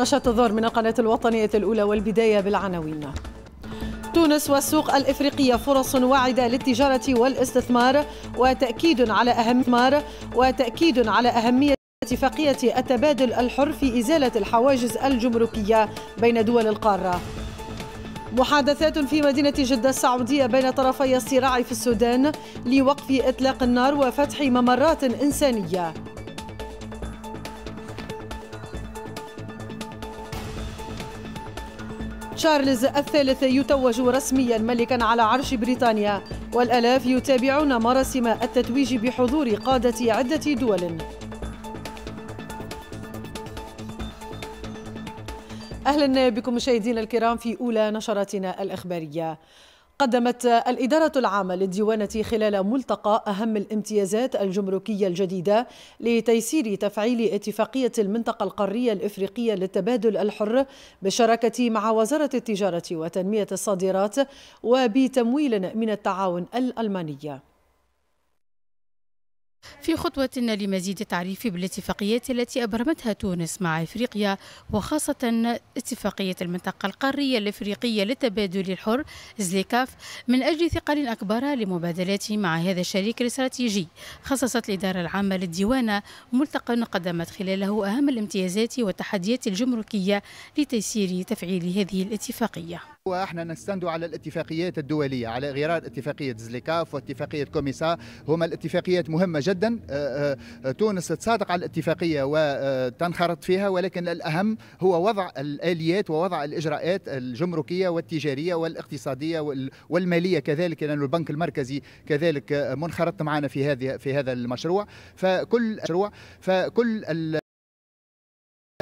نشرة الظهر من القناة الوطنية الأولى والبداية بالعناوين تونس والسوق الإفريقية فرص واعدة للتجارة والاستثمار وتأكيد على أهمية وتأكيد على أهمية اتفاقية التبادل الحر في إزالة الحواجز الجمركية بين دول القارة محادثات في مدينة جدة السعودية بين طرفي الصراع في السودان لوقف إطلاق النار وفتح ممرات إنسانية تشارلز الثالث يتوج رسميا ملكا على عرش بريطانيا والألاف يتابعون مراسم التتويج بحضور قادة عدة دول أهلا بكم مشاهدينا الكرام في أولى نشراتنا الإخبارية قدمت الإدارة العامة للديوانة خلال ملتقى أهم الامتيازات الجمركية الجديدة لتيسير تفعيل اتفاقية المنطقة القارية الإفريقية للتبادل الحر بالشراكة مع وزارة التجارة وتنمية الصادرات وبتمويل من التعاون الألمانية في خطوة لمزيد تعريف بالاتفاقيات التي أبرمتها تونس مع إفريقيا وخاصة اتفاقية المنطقة القارية الإفريقية للتبادل الحر زليكاف من أجل ثقل أكبر لمبادلات مع هذا الشريك الاستراتيجي خصصت الإدارة العامة للديوانة ملتقى قدمت خلاله أهم الامتيازات والتحديات الجمركية لتيسير تفعيل هذه الاتفاقية واحنا نستند على الاتفاقيات الدوليه على غرار اتفاقيه زليكاف واتفاقيه كوميسا هما الاتفاقيات مهمه جدا آه، آه، تونس تصادق على الاتفاقيه وتنخرط فيها ولكن الاهم هو وضع الاليات ووضع الاجراءات الجمركيه والتجاريه والاقتصاديه والماليه كذلك لان البنك المركزي كذلك منخرط معنا في هذه في هذا المشروع فكل مشروع فكل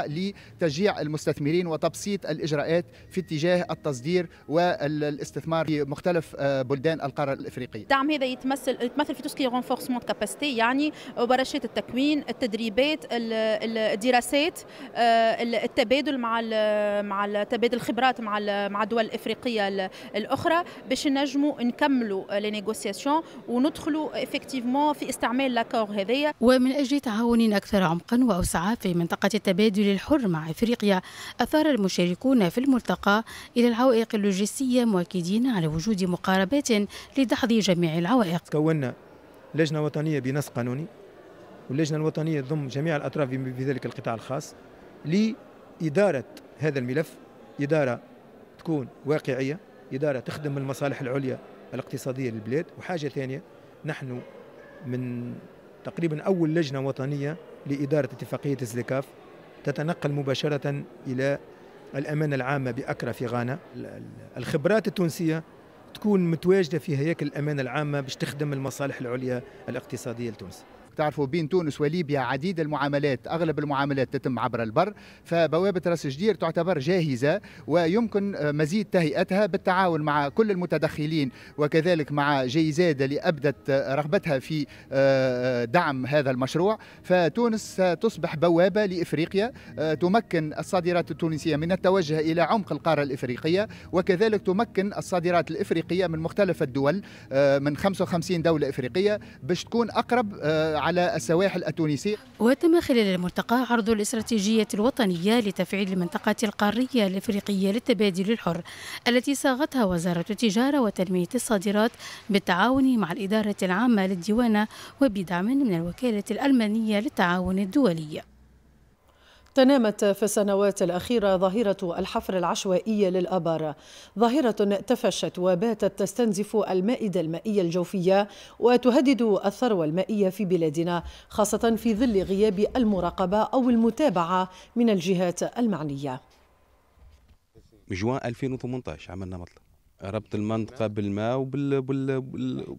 لتشجيع المستثمرين وتبسيط الاجراءات في اتجاه التصدير والاستثمار في مختلف آه، بلدان القاره الافريقيه. الدعم هذا يتمثل يتمثل في توسكي رونفورسمون كاباسيتي يعني ورشات التكوين، التدريبات، الدراسات، آه، التبادل مع مع تبادل الخبرات مع مع الدول الافريقيه الاخرى باش نجموا نكملوا لي نيغوسياسيون وندخلوا افكتيفمون في استعمال لاكور هذايا. ومن اجل تعاون اكثر عمقا واوسعه في منطقه التبادل التعامل الحر مع أفريقيا أثار المشاركون في الملتقى إلى العوائق اللوجستية مؤكدين على وجود مقاربات لدحض جميع العوائق كونا لجنة وطنية بنص قانوني واللجنة الوطنية تضم جميع الأطراف بذلك القطاع الخاص لإدارة هذا الملف إدارة تكون واقعية إدارة تخدم المصالح العليا الاقتصادية للبلاد وحاجة ثانية نحن من تقريبا أول لجنة وطنية لإدارة اتفاقية الزكاف تتنقل مباشرة إلى الأمانة العامة بأكرا في غانا الخبرات التونسية تكون متواجدة في هياكل الأمانة العامة باش تخدم المصالح العليا الاقتصادية لتونس تعرفوا بين تونس وليبيا عديد المعاملات اغلب المعاملات تتم عبر البر فبوابه راس جدير تعتبر جاهزه ويمكن مزيد تهيئتها بالتعاون مع كل المتدخلين وكذلك مع جيزاد اللي ابدت رغبتها في آه، آه، دعم هذا المشروع فتونس تصبح بوابه لافريقيا آه، تمكن الصادرات التونسيه من التوجه الى عمق القاره الافريقيه وكذلك تمكن الصادرات الافريقيه من مختلف الدول من 55 دوله افريقيه باش تكون اقرب على السواحل التونسية وتم خلال الملتقى عرض الاستراتيجية الوطنية لتفعيل المنطقة القارية الإفريقية للتبادل الحر التي صاغتها وزارة التجارة وتنمية الصادرات بالتعاون مع الإدارة العامة للديوانة وبدعم من الوكالة الألمانية للتعاون الدولي تنامت في السنوات الأخيرة ظاهرة الحفر العشوائي للأبارة ظاهرة تفشت وباتت تستنزف المائدة المائية الجوفية وتهدد الثروة المائية في بلادنا خاصة في ظل غياب المراقبة أو المتابعة من الجهات المعنية جوان 2018 عملنا مطلع ربط المنطقة بالماء وبال بال... بال...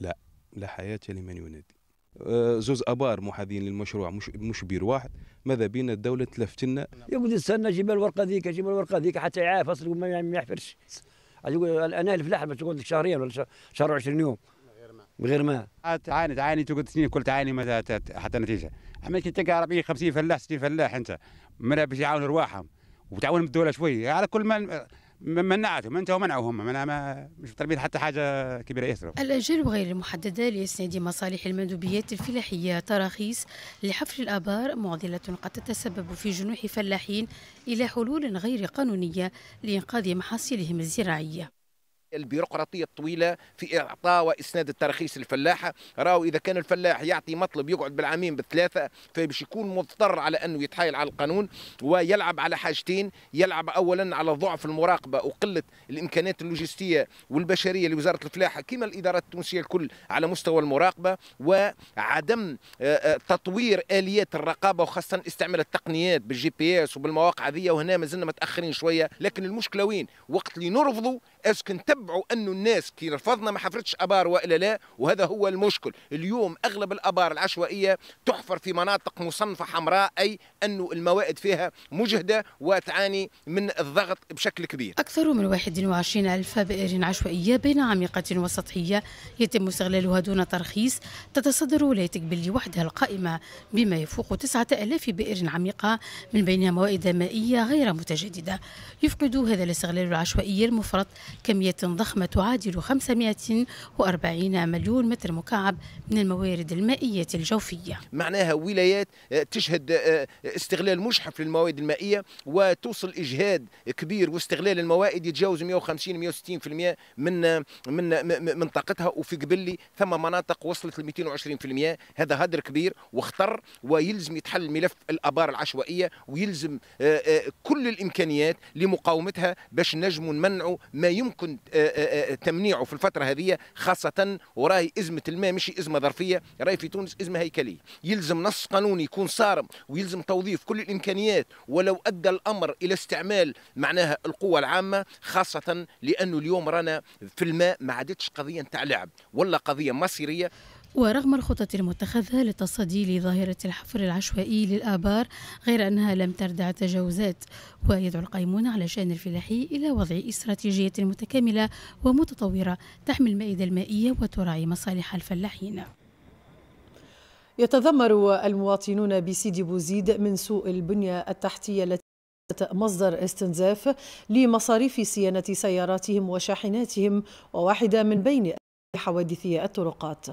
لا لا حياة لمن ينادي آه، زوز ابار محاذين للمشروع مش مش بير واحد ماذا بينا الدوله تلفت لنا ولدي استنى جيب الورقه ذيك جيب الورقه ذيك حتى يعاف اصلا ما يحفرش انا الفلاح ما تقول لك شهرين ولا شهر 20 يوم من غير ما آه، تعاني تعاني تقعد سنين كل تعاني ما حتى نتيجه اما كي تلقى عربيه 50 فلاح 60 فلاح انت مرة باش يعاونوا رواحهم وتعاونهم الدوله شوي على كل ما منعتهم انت ومنعوا هم انا ما مش طالبين حتى حاجه كبيره ياسر الاجال غير المحدده لاسناد مصالح المندوبيات الفلاحيه تراخيص لحفر الابار معضله قد تتسبب في جنوح فلاحين الى حلول غير قانونيه لانقاذ محاصيلهم الزراعيه البيروقراطيه الطويله في اعطاء واسناد التراخيص للفلاحه راهو اذا كان الفلاح يعطي مطلب يقعد بالعامين بالثلاثه فباش يكون مضطر على انه يتحايل على القانون ويلعب على حاجتين يلعب اولا على ضعف المراقبه وقله الامكانات اللوجستيه والبشريه لوزاره الفلاحه كما الادارات التونسيه الكل على مستوى المراقبه وعدم آه، آه، تطوير اليات الرقابه وخاصه استعمال التقنيات بالجي بي اس وبالمواقع هذه وهنا مازلنا متاخرين شويه لكن المشكله وين وقت اللي نرفضوا اسكن نتبعوا انه الناس كي رفضنا ما حفرتش ابار والا لا وهذا هو المشكل اليوم اغلب الابار العشوائيه تحفر في مناطق مصنفه حمراء اي انه الموائد فيها مجهده وتعاني من الضغط بشكل كبير اكثر من 21 الف بئر عشوائيه بين عميقه وسطحيه يتم استغلالها دون ترخيص تتصدر ولايه قبل لوحدها القائمه بما يفوق 9000 بئر عميقه من بينها موائد مائيه غير متجدده يفقد هذا الاستغلال العشوائي المفرط كميه ضخمة تعادل 540 مليون متر مكعب من الموارد المائية الجوفية معناها ولايات آه، تشهد آه، آه، استغلال مشحف للمواد المائية وتوصل إجهاد كبير واستغلال الموائد يتجاوز 150 160% من من من طاقتها وفي قبلي ثم مناطق وصلت ل 220% هذا هدر كبير وخطر ويلزم يتحل ملف الابار العشوائيه ويلزم كل الامكانيات لمقاومتها باش نجموا نمنعوا ما يمكن آه، آه، آه، تمنيعه في الفتره هذه خاصه وراي ازمه الماء مش ازمه ظرفيه راي في تونس ازمه هيكليه يلزم نص قانوني يكون صارم ويلزم توظيف كل الامكانيات ولو ادى الامر الى استعمال معناها القوه العامه خاصه لانه اليوم رانا في الماء ما عادتش قضيه نتاع لعب ولا قضيه مصيريه ورغم الخطط المتخذة للتصدي لظاهرة الحفر العشوائي للآبار غير أنها لم تردع تجاوزات ويدعو القيمون على الشأن الفلاحي إلى وضع استراتيجية متكاملة ومتطورة تحمي المائدة المائية وتراعي مصالح الفلاحين يتذمر المواطنون بسيدي بوزيد من سوء البنية التحتية التي مصدر استنزاف لمصاريف صيانة سياراتهم وشاحناتهم وواحدة من بين حوادث الطرقات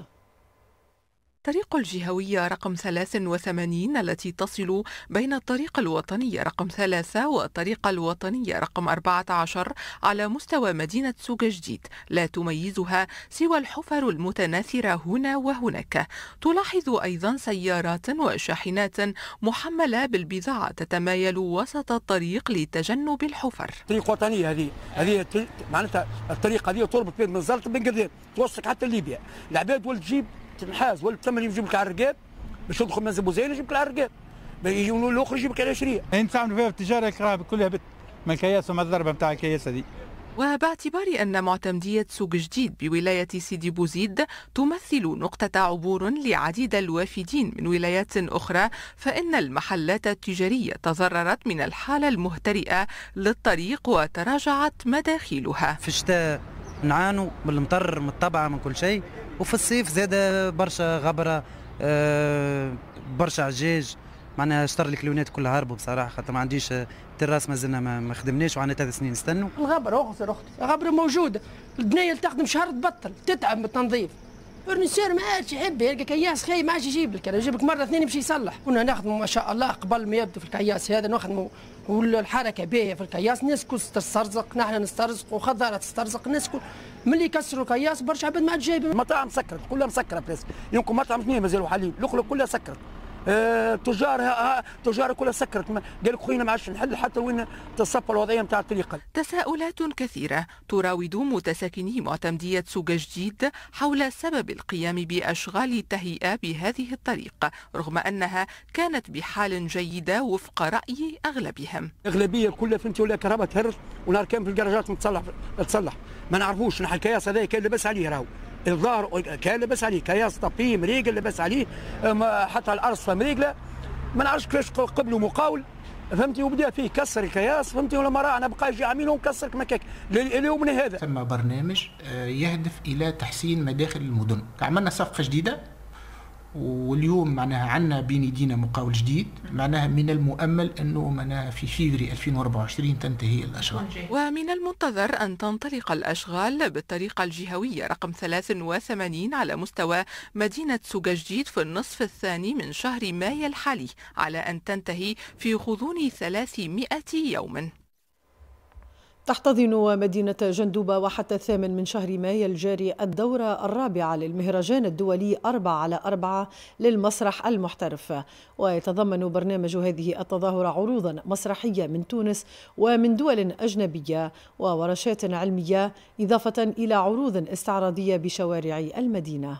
طريق الجهوية رقم 83 التي تصل بين الطريق الوطني رقم 3 والطريق الوطني رقم 14 على مستوى مدينة سوق جديد لا تميزها سوى الحفر المتناثرة هنا وهناك تلاحظ أيضا سيارات وشاحنات محملة بالبضاعة تتمايل وسط الطريق لتجنب الحفر طريق وطني هذه هذه معناتها الطريق هذه تربط بين منزلة بنقدير توصلك حتى ليبيا العباد والجيب تنحاز ولا تمن يجيب لك على الرقاب باش تدخل منزل بوزين يجيب لك على الرقاب يجيو الاخر يجيب لك على شريه. تعمل فيها التجاره الكراهه كلها بت من الكياس وما الضربه نتاع الكياس هذه. وباعتبار أن معتمدية سوق جديد بولاية سيدي بوزيد تمثل نقطة عبور لعديد الوافدين من ولايات أخرى فإن المحلات التجارية تضررت من الحالة المهترئة للطريق وتراجعت مداخيلها في الشتاء نعانوا من المطر من الطبعة من كل شيء وفي الصيف زاد برشا غبره آه، برشا عجاج معناها اشترى الكليونات كلها هربوا بصراحه خاطر ما عنديش التراس آه، مازلنا ما خدمناش وعندنا ثلاث سنين نستنوا الغبره اخسر اختي الغبره موجوده البنيه اللي تخدم شهر تبطل تتعب من التنظيف فرنسير ما عادش يحب يلقى كياس خاي ما عادش يجيب لك انا لك مره اثنين يمشي يصلح كنا نخدموا ما شاء الله قبل ما يبدا في الكياس هذا نخدموا والحركه باهيه في الكياس الناس كل تسترزق نحن نسترزق وخضاره تسترزق الناس كل ملي كسروا الكياس برشا عباد ما عاد المطاعم سكرت كلها مسكره بريسك يمكن مطعم اثنين مازالوا حالين الاخرى كلها سكرت آه، تجار تجار كلها سكرت قال لك خوينا ما عادش نحل حتى وين تصفى الوضعيه نتاع الطريق تساؤلات كثيره تراود متساكني معتمديه سوق جديد حول سبب القيام باشغال التهيئه بهذه الطريق رغم انها كانت بحال جيده وفق راي اغلبهم الاغلبيه كلها فهمتي ولا كهرباء تهرج ونهار كامل في الكراجات متصلح تصلح ما نعرفوش نحن الكياس هذا كان لبس عليه راهو الظهر كان لبس عليه كياس طبي مريقل لبس عليه حتى الارصفه مريقله ما نعرفش كيفاش قبلوا مقاول فهمتي وبدا فيه كسر الكياس فهمتي ولا مرة انا بقى عامين ونكسر كما كاك ليومنا هذا ثم برنامج آه، يهدف الى تحسين مداخل المدن عملنا صفقه جديده واليوم معناها عندنا بين ايدينا مقاول جديد معناها من المؤمل انه معناها في فيفري 2024 تنتهي الاشغال ومن المنتظر ان تنطلق الاشغال بالطريقه الجهويه رقم 83 على مستوى مدينه سوق جديد في النصف الثاني من شهر مايو الحالي على ان تنتهي في غضون 300 يوم تحتضن مدينة جندوبة وحتى الثامن من شهر مايو الجاري الدورة الرابعة للمهرجان الدولي أربعة على أربعة للمسرح المحترف ويتضمن برنامج هذه التظاهرة عروضا مسرحية من تونس ومن دول أجنبية وورشات علمية إضافة إلى عروض استعراضية بشوارع المدينة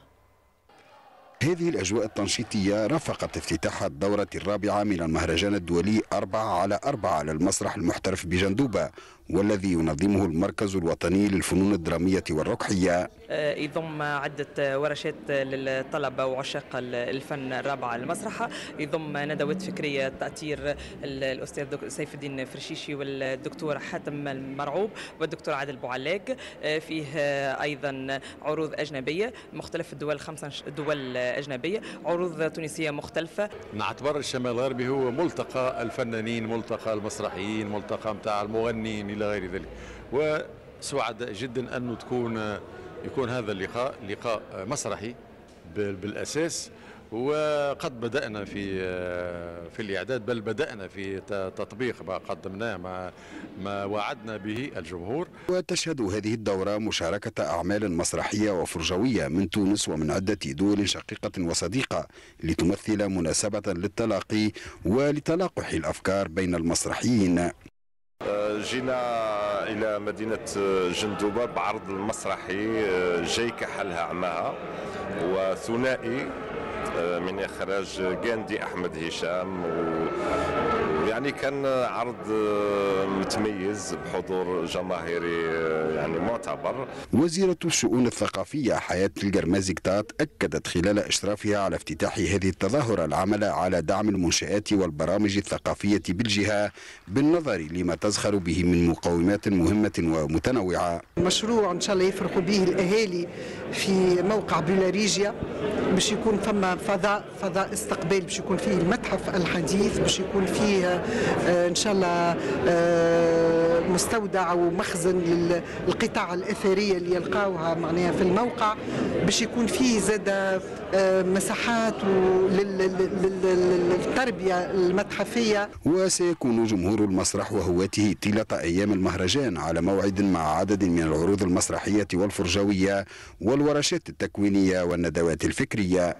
هذه الأجواء التنشيطية رافقت افتتاح الدورة الرابعة من المهرجان الدولي أربعة على أربعة على المسرح المحترف بجندوبة والذي ينظمه المركز الوطني للفنون الدرامية والركحية آه، يضم عدة ورشات للطلبة وعشاق الفن الرابعة على المسرح يضم ندوات فكرية تأثير الأستاذ سيف الدين فرشيشي والدكتور حاتم المرعوب والدكتور عادل بوعلاق آه، فيه آه، أيضا عروض أجنبية مختلف الدول الخمسة دول أجنبية عروض تونسية مختلفة نعتبر الشمال الغربي هو ملتقى الفنانين ملتقى المسرحيين ملتقى متاع المغنيين إلى غير ذلك وسعداء جدا أنه تكون يكون هذا اللقاء لقاء مسرحي بالأساس وقد بدأنا في آه، في الإعداد بل بدأنا في تطبيق ما قدمناه ما ما وعدنا به الجمهور وتشهد هذه الدورة مشاركة أعمال مسرحية وفرجوية من تونس ومن عدة دول شقيقة وصديقة لتمثل مناسبة للتلاقي ولتلاقح الأفكار بين المسرحيين آه، جينا الى مدينه آه، جندوبه بعرض المسرحي جاي كحلها عماها وثنائي آه، من إخراج جاندي أحمد هشام يعني كان عرض متميز بحضور جماهيري يعني معتبر وزيرة الشؤون الثقافية حياة القرمازي كتات أكدت خلال إشرافها على افتتاح هذه التظاهرة العمل على دعم المنشآت والبرامج الثقافية بالجهة بالنظر لما تزخر به من مقومات مهمة ومتنوعة مشروع إن شاء الله يفرحوا به الأهالي في موقع بلاريجيا باش يكون فما فضاء فضاء استقبال باش يكون فيه المتحف الحديث باش يكون فيه آه، ان شاء الله آه، مستودع ومخزن للقطع الاثريه اللي يلقاوها معناها في الموقع باش يكون فيه زاد آه، مساحات للتربيه المتحفيه وسيكون جمهور المسرح وهواته طيله ايام المهرجان على موعد مع عدد من العروض المسرحيه والفرجويه والورشات التكوينيه والندوات الفكريه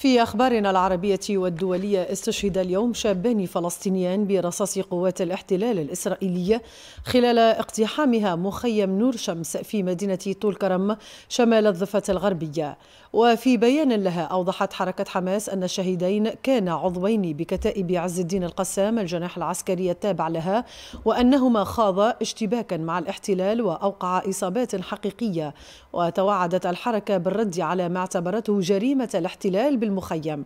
في أخبارنا العربية والدولية استشهد اليوم شابان فلسطينيان برصاص قوات الاحتلال الإسرائيلية خلال اقتحامها مخيم نور شمس في مدينة طول كرم شمال الضفة الغربية وفي بيان لها أوضحت حركة حماس أن الشهيدين كانا عضوين بكتائب عز الدين القسام الجناح العسكري التابع لها وأنهما خاضا اشتباكا مع الاحتلال وأوقعا إصابات حقيقية وتوعدت الحركة بالرد على ما اعتبرته جريمة الاحتلال بالمخيم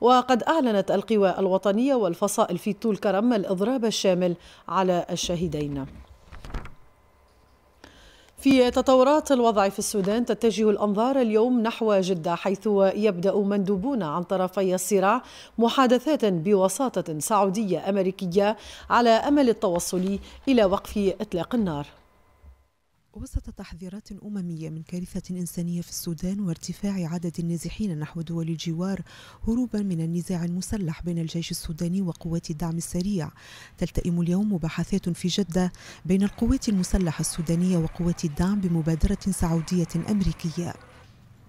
وقد أعلنت القوى الوطنية والفصائل في طول كرم الإضراب الشامل على الشهيدين في تطورات الوضع في السودان تتجه الأنظار اليوم نحو جدة حيث يبدأ مندوبون عن طرفي الصراع محادثات بوساطة سعودية أمريكية على أمل التوصل إلى وقف إطلاق النار وسط تحذيرات أممية من كارثة إنسانية في السودان وارتفاع عدد النازحين نحو دول الجوار هروبا من النزاع المسلح بين الجيش السوداني وقوات الدعم السريع تلتئم اليوم مباحثات في جدة بين القوات المسلحة السودانية وقوات الدعم بمبادرة سعودية أمريكية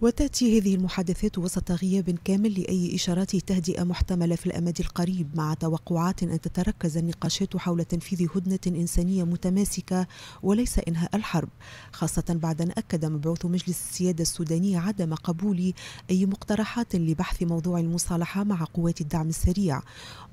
وتأتي هذه المحادثات وسط غياب كامل لأي إشارات تهدئة محتملة في الأمد القريب مع توقعات أن تتركز النقاشات حول تنفيذ هدنة إنسانية متماسكة وليس إنهاء الحرب خاصة بعد أن أكد مبعوث مجلس السيادة السوداني عدم قبول أي مقترحات لبحث موضوع المصالحة مع قوات الدعم السريع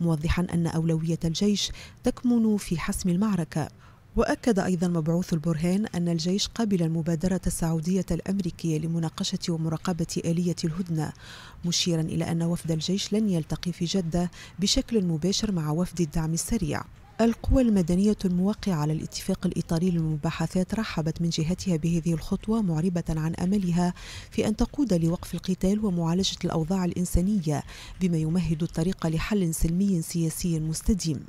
موضحا أن أولوية الجيش تكمن في حسم المعركة وأكد أيضا مبعوث البرهان أن الجيش قبل المبادرة السعودية الأمريكية لمناقشة ومراقبة آلية الهدنة مشيرا إلى أن وفد الجيش لن يلتقي في جدة بشكل مباشر مع وفد الدعم السريع القوى المدنية الموقعة على الاتفاق الإطاري للمباحثات رحبت من جهتها بهذه الخطوة معربة عن أملها في أن تقود لوقف القتال ومعالجة الأوضاع الإنسانية بما يمهد الطريق لحل سلمي سياسي مستديم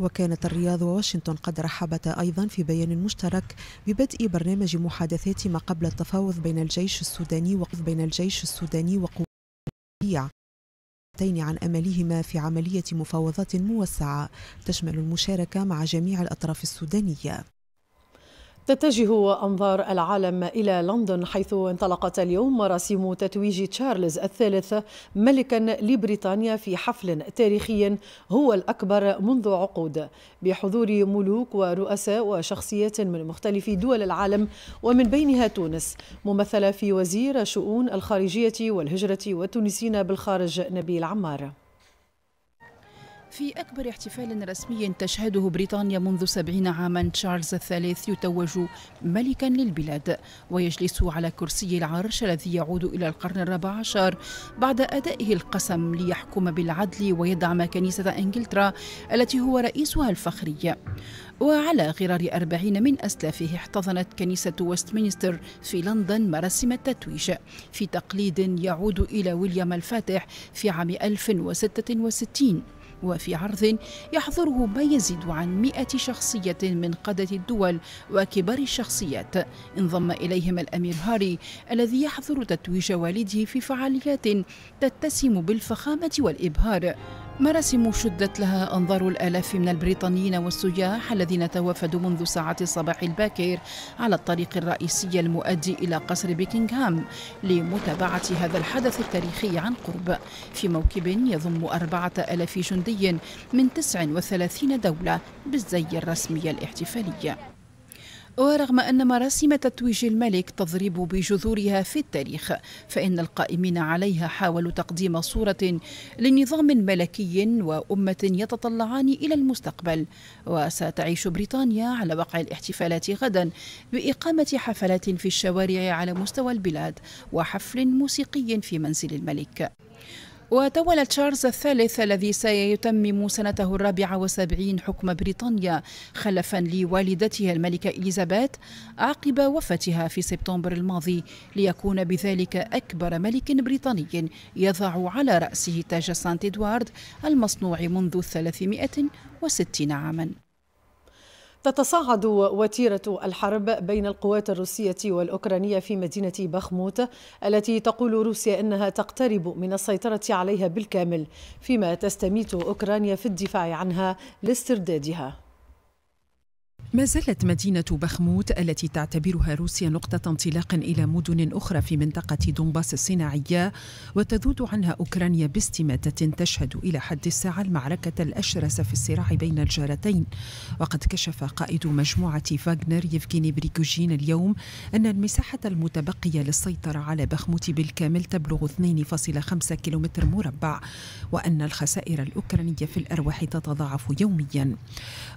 وكانت الرياض وواشنطن قد رحبتا أيضا في بيان مشترك ببدء برنامج محادثات ما قبل التفاوض بين الجيش السوداني وقف بين الجيش السوداني وقوات عن أملهما في عملية مفاوضات موسعة تشمل المشاركة مع جميع الأطراف السودانية تتجه أنظار العالم إلى لندن حيث انطلقت اليوم مراسم تتويج تشارلز الثالث ملكا لبريطانيا في حفل تاريخي هو الأكبر منذ عقود بحضور ملوك ورؤساء وشخصيات من مختلف دول العالم ومن بينها تونس ممثلة في وزير شؤون الخارجية والهجرة والتونسيين بالخارج نبيل عمار في أكبر احتفال رسمي تشهده بريطانيا منذ سبعين عاما تشارلز الثالث يتوج ملكا للبلاد ويجلس على كرسي العرش الذي يعود إلى القرن الرابع عشر بعد أدائه القسم ليحكم بالعدل ويدعم كنيسة إنجلترا التي هو رئيسها الفخري وعلى غرار أربعين من أسلافه احتضنت كنيسة وستمينستر في لندن مراسم التتويج في تقليد يعود إلى ويليام الفاتح في عام 1066 وفي عرض يحضره ما يزيد عن مئة شخصية من قادة الدول وكبار الشخصيات انضم إليهم الأمير هاري الذي يحضر تتويج والده في فعاليات تتسم بالفخامة والإبهار مراسم شدت لها أنظار الآلاف من البريطانيين والسياح الذين توافدوا منذ ساعات الصباح الباكر على الطريق الرئيسي المؤدي إلى قصر بيكنغهام لمتابعة هذا الحدث التاريخي عن قرب في موكب يضم أربعة ألاف جندي من 39 دولة بالزي الرسمي الاحتفالي ورغم أن مراسم تتويج الملك تضرب بجذورها في التاريخ فإن القائمين عليها حاولوا تقديم صورة لنظام ملكي وأمة يتطلعان إلى المستقبل وستعيش بريطانيا على وقع الاحتفالات غدا بإقامة حفلات في الشوارع على مستوى البلاد وحفل موسيقي في منزل الملك وتولى تشارلز الثالث الذي سيتمم سنته الرابعة وسبعين حكم بريطانيا خلفا لوالدته الملكة إليزابيث عقب وفاتها في سبتمبر الماضي ليكون بذلك أكبر ملك بريطاني يضع على رأسه تاج سانت إدوارد المصنوع منذ 360 عاما تتصاعد وتيرة الحرب بين القوات الروسية والأوكرانية في مدينة بخموت التي تقول روسيا أنها تقترب من السيطرة عليها بالكامل فيما تستميت أوكرانيا في الدفاع عنها لاستردادها ما زالت مدينة بخموت التي تعتبرها روسيا نقطة انطلاق إلى مدن أخرى في منطقة دونباس الصناعية وتذود عنها أوكرانيا باستماتة تشهد إلى حد الساعة المعركة الأشرس في الصراع بين الجارتين وقد كشف قائد مجموعة فاغنر يفغيني بريكوجين اليوم أن المساحة المتبقية للسيطرة على بخموت بالكامل تبلغ 2.5 كيلومتر مربع وأن الخسائر الأوكرانية في الأرواح تتضاعف يوميا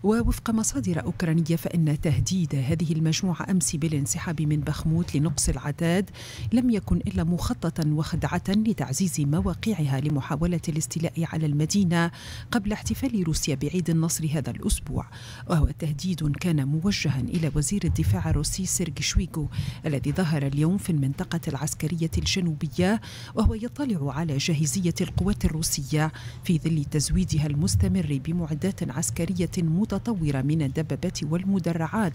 ووفق مصادر أوكرانية العالمية فإن تهديد هذه المجموعة أمس بالانسحاب من بخموت لنقص العتاد لم يكن إلا مخططا وخدعة لتعزيز مواقعها لمحاولة الاستيلاء على المدينة قبل احتفال روسيا بعيد النصر هذا الأسبوع وهو تهديد كان موجها إلى وزير الدفاع الروسي سيرج شويغو الذي ظهر اليوم في المنطقة العسكرية الجنوبية وهو يطلع على جاهزية القوات الروسية في ظل تزويدها المستمر بمعدات عسكرية متطورة من الدبابات والمدرعات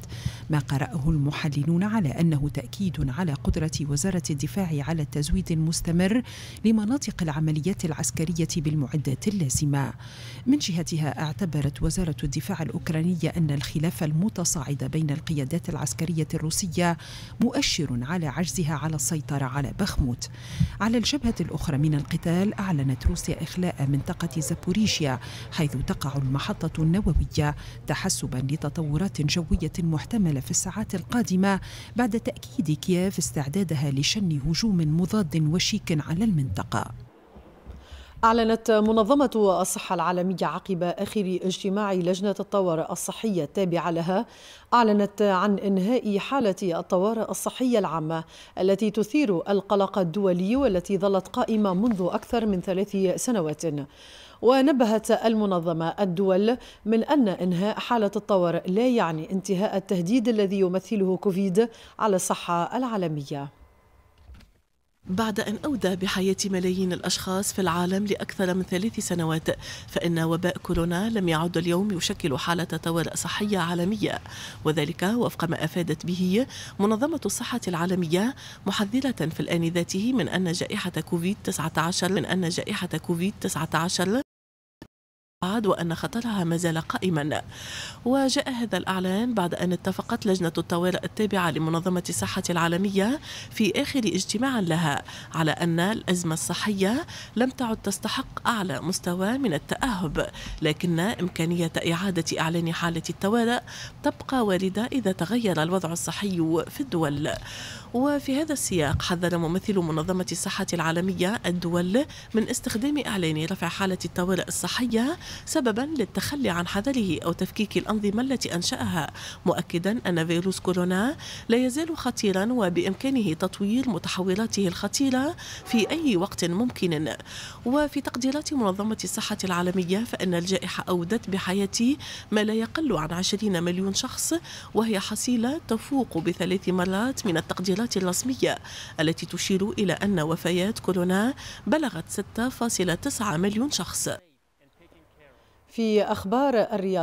ما قرأه المحللون على أنه تأكيد على قدرة وزارة الدفاع على التزويد المستمر لمناطق العمليات العسكرية بالمعدات اللازمة من جهتها اعتبرت وزارة الدفاع الأوكرانية أن الخلاف المتصاعد بين القيادات العسكرية الروسية مؤشر على عجزها على السيطرة على بخموت على الجبهة الأخرى من القتال أعلنت روسيا إخلاء منطقة زابوريشيا حيث تقع المحطة النووية تحسبا لتطورات تغيرات جوية محتملة في الساعات القادمة بعد تأكيد كييف استعدادها لشن هجوم مضاد وشيك على المنطقة أعلنت منظمة الصحة العالمية عقب آخر اجتماع لجنة الطوارئ الصحية التابعة لها أعلنت عن إنهاء حالة الطوارئ الصحية العامة التي تثير القلق الدولي والتي ظلت قائمة منذ أكثر من ثلاث سنوات ونبهت المنظمة الدول من أن إنهاء حالة الطوارئ لا يعني انتهاء التهديد الذي يمثله كوفيد على الصحة العالمية بعد أن أودى بحياة ملايين الأشخاص في العالم لأكثر من ثلاث سنوات فإن وباء كورونا لم يعد اليوم يشكل حالة طوارئ صحية عالمية وذلك وفق ما أفادت به منظمة الصحة العالمية محذرة في الآن ذاته من أن جائحة كوفيد 19 من أن جائحة كوفيد 19 بعد وأن خطرها ما زال قائما وجاء هذا الإعلان بعد أن اتفقت لجنة الطوارئ التابعة لمنظمة الصحة العالمية في آخر اجتماع لها على أن الأزمة الصحية لم تعد تستحق أعلى مستوى من التأهب لكن إمكانية إعادة إعلان حالة الطوارئ تبقى واردة إذا تغير الوضع الصحي في الدول وفي هذا السياق حذر ممثل منظمة الصحة العالمية الدول من استخدام إعلان رفع حالة الطوارئ الصحية سببا للتخلي عن حذره أو تفكيك الأنظمة التي أنشأها مؤكدا أن فيروس كورونا لا يزال خطيرا وبإمكانه تطوير متحولاته الخطيرة في أي وقت ممكن وفي تقديرات منظمة الصحة العالمية فإن الجائحة أودت بحياة ما لا يقل عن 20 مليون شخص وهي حصيلة تفوق بثلاث مرات من التقديرات الرسمية التي تشير إلى أن وفيات كورونا بلغت 6.9 مليون شخص في أخبار الرياضة